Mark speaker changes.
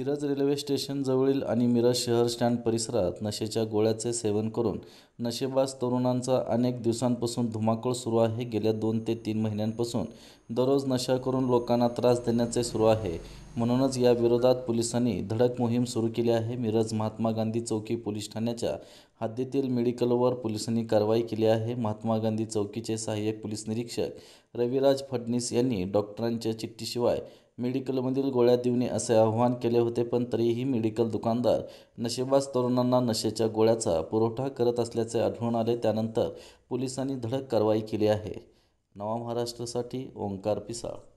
Speaker 1: Miraj railway स्टेशनजवळील आणि मिरज शहर stand परिसरात नशेच्या गोळ्याचे सेवन करून नशेबाज तरुणांचा अनेक दिवसांपासून धुमाकूळ सुरू आहे गेल्या दोन ते तीन महिन्यांपासून दररोज नशा करून लोकांना त्रास देण्याचे सुरू आहे म्हणूनच या विरोधात पोलिसांनी धडक मोहीम सुरू केली आहे मिरज महात्मा गांधी चौकी पोलीस ठाण्याच्या हद्दीतील मेडिकलवर पोलिसांनी कारवाई केली आहे महात्मा गांधी चौकीचे सहाय्यक पोलीस निरीक्षक रविराज फडणीस यांनी डॉक्टरांच्या चिठ्ठीशिवाय मेडिकलमधील गोळ्या देऊन असे आवाहन केले होते पण तरीही मेडिकल दुकानदार नशेबाज तरुणांना नशेच्या गोळ्याचा पुरवठा करत असल्याचे आढळून आले त्यानंतर पोलिसांनी धडक कारवाई केली आहे नवा महाराष्ट्रासाठी ओंकार पिसाळ